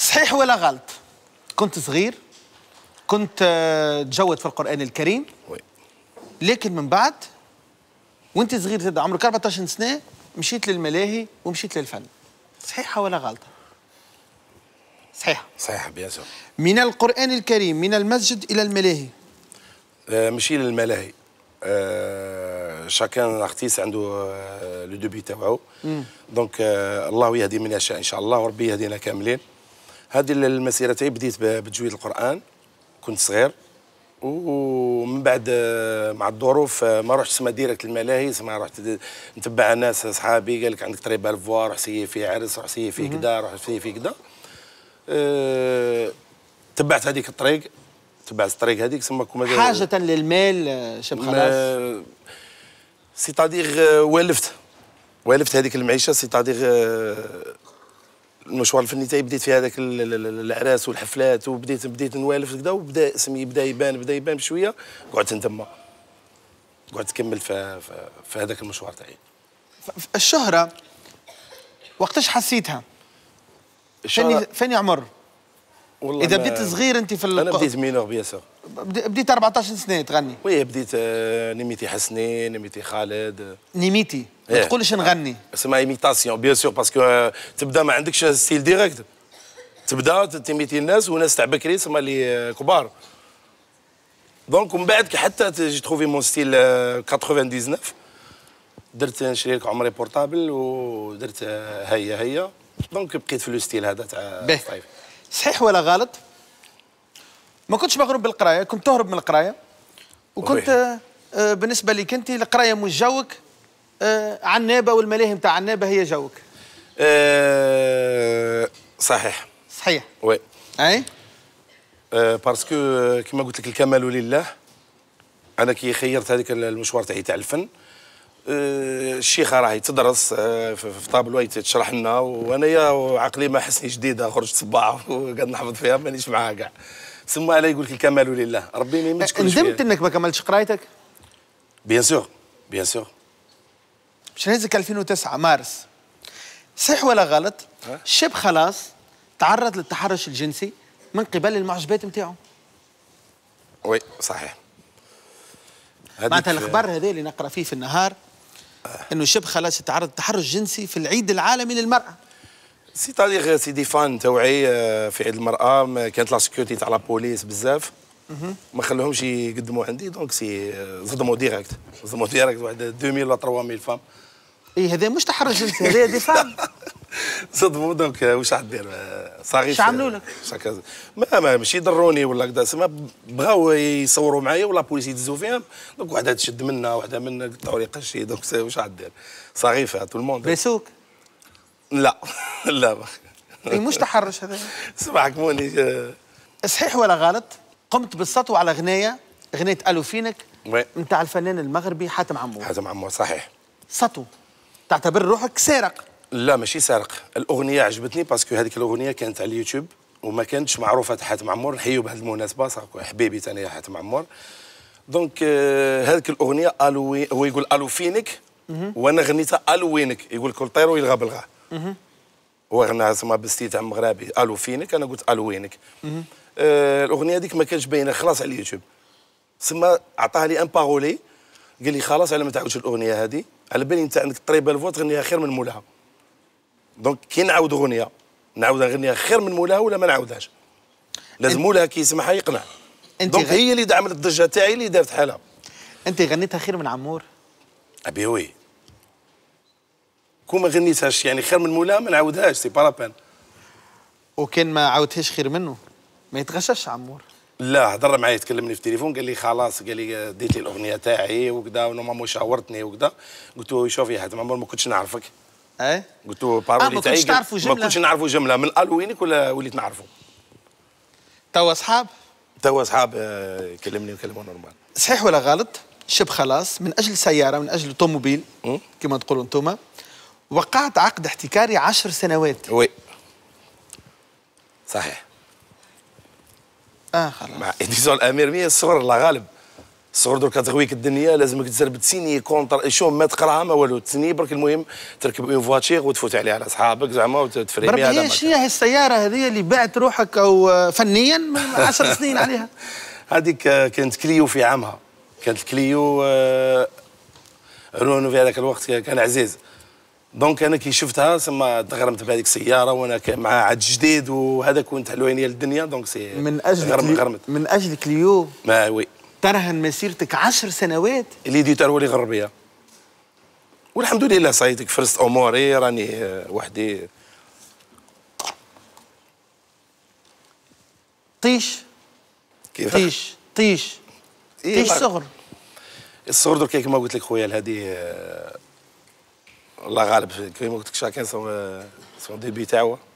صحيح ولا غلط كنت صغير كنت آه، تجود في القرآن الكريم لكن من بعد وانت صغير زاد عمرك 14 سنه مشيت للملاهي ومشيت للفن صحيحه ولا غلطه؟ صحيحه صحيحه بيان من القرآن الكريم من المسجد إلى الملاهي آه مشي للملاهي آه شاكان ارتيست عنده لو دوبي تاعو دونك الله يهدي من يشاء ان شاء الله وربي يهدينا كاملين هذه المسيره تاعي بديت بتجويد القران كنت صغير ومن بعد آه، مع الظروف آه، ما رحتش سما ديريكت الملاهي سما رحت نتبع ناس اصحابي قال لك عندك طريب الفوا روح سيي فيه عرس روح سيي فيه كذا روح سيي فيه كذا أه تبعت هذيك الطريق تبعت الطريق هذيك سما كما حاجه للمال آه، شاب خلاص سيتادير والفت والفت هذيك المعيشه سيتادير المشوار الفني تاعي بديت في هذاك الاعراس والحفلات وبديت بديت نوالف كذا وبدا اسمي بدا يبان بدا يبان بشويه قعدت نتما قعدت نكمل في, في, هذاك المشوار تاعي الشهره وقتاش حسيتها؟ الشهرة فني فني عمر والله اذا بديت صغير انت في انا بديت مينور بيان سور بديت 14 سنه تغني وي بديت آه، نميتي حسني نميتي خالد نميتي ما إيه. تقولش نغني اسمها ايميتاسيون بيان سور باسكو تبدا ما عندكش ستيل ديريكت تبدا تيميتي الناس وناس تاع بكري سما اللي آه، كبار دونك ومن بعد حتى جي تروفي مون ستيل 99 درت نشري لك عمري بورتابل ودرت آه، هيا هيا دونك بقيت في لو ستيل هذا تاع طيب صحيح ولا غلط ما كنتش مغروب بالقرايه كنت تهرب من القرايه وكنت آه، بالنسبه لي انت القرايه مش جوك آه، عنابه والملاهي نتاع عنابه هي جوك آه، صحيح صحيح وي اي باسكو آه، كيما قلت لك الكمال لله انا كي خيرت هذيك المشوار تاعي تاع الفن الشيخه راهي تدرس في طابلو تشرح لنا وانايا عقلي ما حسني جديده خرجت صباعه وقعد نحفظ فيها مانيش معاها كاع ثم على يقول لك الكمال لله ربي ما يمنش ندمت انك ما كملتش قرايتك بيان سور بيان سور شنهزك 2009 مارس صح ولا غلط الشاب خلاص تعرض للتحرش الجنسي من قبل المعجبات نتاعو وي صحيح معناتها الاخبار هذا اللي نقرا فيه في النهار انه الشاب خلاص تعرض للتحرش الجنسي في العيد العالمي للمراه سي تاريخ سي دي فان توعي آه، في عيد المراه كانت لا سكيورتي تاع لابوليس بزاف ما خلوهمش يقدموا عندي دونك سي صدموا ديريكت صدموا ديريكت واحد 2000 ولا 3000 فام اي هذا مش تحرش جنسي هذا دفاع صدموا دوك واش دير صغير اش عملوا لك؟ ما ما ماشي يضروني ولا كذا سما بغاو يصوروا معايا ولا بوليس يدزوا فيهم دوك واحده تشد منا واحده منا قطعوا لي قشي دوك واش صغير صغيفه تو الموند بيسوك؟ لا لا إيه، مش تحرش هذا سمعك موني آه. صحيح ولا غلط قمت بالسطو على غنايه غنايه الو فينك نتاع الفنان المغربي حاتم عمور حاتم عمور صحيح سطو تعتبر روحك سارق لا ماشي سارق الاغنيه عجبتني باسكو هذيك الاغنيه كانت على اليوتيوب وما كانتش معروفه تحت معمر نحيو بهذه المناسبه صاحبي حبيبي ثاني تحت معمر دونك آه، هذيك الاغنيه الوي هو يقول الو فينك وانا غنيتها الو وينك يقول كل طير ويلغى بلغى هو غناها تسمى بستيت تاع مغربي الو فينك انا قلت الو وينك آه الاغنيه هذيك ما كانتش باينه خلاص على اليوتيوب تسمى عطاها لي ان باغولي قال لي خلاص على ما تعاودش الاغنيه هذه على بالي انت عندك طريبه الفوا تغنيها خير من مولاها دونك كي نعاود اغنيه نعاود نغنيها خير من مولاها ولا ما نعاودهاش لازم مولاها كي يسمعها يقنع دونك غ... هي اللي دعمت الضجه تاعي اللي دارت حالها انت غنيتها خير من عمور ابي وي كون ما غنيتهاش يعني خير من مولاها ما نعاودهاش سي با وكان ما عاودتهاش خير منه ما يتغشاش عمور لا هضر معايا تكلمني في التليفون قال لي خلاص قال لي آه، ديت لي الاغنيه تاعي وكذا وماما شاورتني وكذا قلت له شوف يا حاتم عمر ما كنتش نعرفك اي قلت له بارولي آه، تاعي ما كنتش ما كنتش نعرفوا جمله من الوينك ولا وليت نعرفه توا صحاب توا صحاب آه، كلمني وكلمه نورمال صحيح ولا غلط شب خلاص من اجل سياره من اجل طوموبيل كما تقولوا انتم وقعت عقد احتكاري عشر سنوات وي صحيح اه خلاص مع اديسون مي الصغر الله غالب الصغر درك تغويك الدنيا لازمك تزرب تسيني كونتر شو ما تقراها ما والو تسيني برك المهم تركب اون فواتشيغ وتفوت عليها على اصحابك زعما وتفريمي هذا ايش هي السياره هذه اللي بعت روحك او فنيا من 10 سنين عليها هذيك كانت كليو في عامها كانت كليو آه، رونو في هذاك الوقت كان عزيز دونك انا كي شفتها سما تغرمت بهذيك السياره وانا مع عاد جديد وهذا كنت حلوينيه للدنيا دونك سي من اجلك غرمت غرمت من اجلك اليوم ما وي ترهن مسيرتك عشر سنوات اللي دي تروي غربيه والحمد لله صايتك فرست اموري راني آه، وحدي طيش كيف طيش طيش إيه طيش صغر الصغر درك كما قلت لك خويا هذه الله غالب كيما قلت لك شاكين سون سون ديبي تاعو